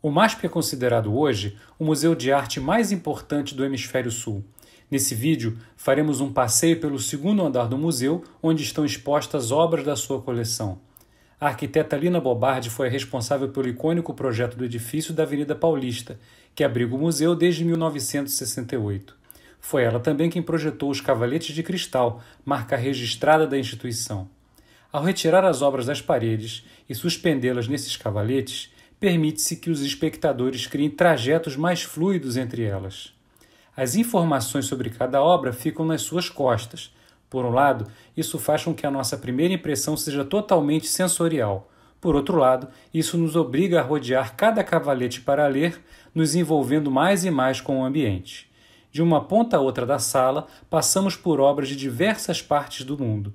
O MASP é considerado hoje o museu de arte mais importante do Hemisfério Sul. Nesse vídeo, faremos um passeio pelo segundo andar do museu, onde estão expostas obras da sua coleção. A arquiteta Lina Bobardi foi a responsável pelo icônico projeto do edifício da Avenida Paulista, que abriga o museu desde 1968. Foi ela também quem projetou os cavaletes de cristal, marca registrada da instituição. Ao retirar as obras das paredes e suspendê-las nesses cavaletes, permite-se que os espectadores criem trajetos mais fluidos entre elas. As informações sobre cada obra ficam nas suas costas. Por um lado, isso faz com que a nossa primeira impressão seja totalmente sensorial. Por outro lado, isso nos obriga a rodear cada cavalete para ler, nos envolvendo mais e mais com o ambiente. De uma ponta a outra da sala, passamos por obras de diversas partes do mundo.